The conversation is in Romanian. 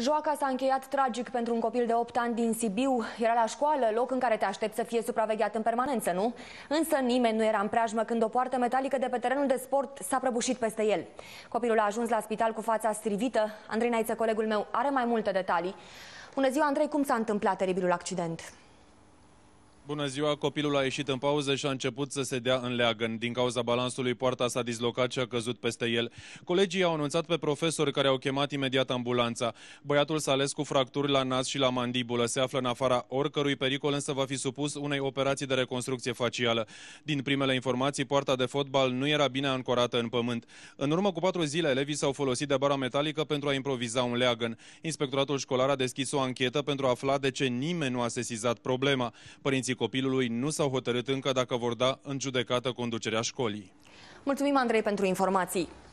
Joaca s-a încheiat tragic pentru un copil de 8 ani din Sibiu. Era la școală, loc în care te aștepți să fie supravegheat în permanență, nu? Însă nimeni nu era în preajmă când o poartă metalică de pe terenul de sport s-a prăbușit peste el. Copilul a ajuns la spital cu fața strivită. Andrei Naiță, colegul meu, are mai multe detalii. Bună ziua, Andrei, cum s-a întâmplat teribilul accident? Bună ziua, copilul a ieșit în pauză și a început să se dea în leagăn. Din cauza balansului, poarta s-a dislocat și a căzut peste el. Colegii au anunțat pe profesori care au chemat imediat ambulanța. Băiatul s-a ales cu fracturi la nas și la mandibulă. Se află în afara oricărui pericol, însă va fi supus unei operații de reconstrucție facială. Din primele informații, poarta de fotbal nu era bine ancorată în pământ. În urmă cu patru zile, elevii s-au folosit de bara metalică pentru a improviza un leagăn. Inspectoratul școlar a deschis o anchetă pentru a afla de ce nimeni nu a sesizat problema. Părinții copilului nu s-au hotărât încă dacă vor da în judecată conducerea școlii. Mulțumim, Andrei, pentru informații.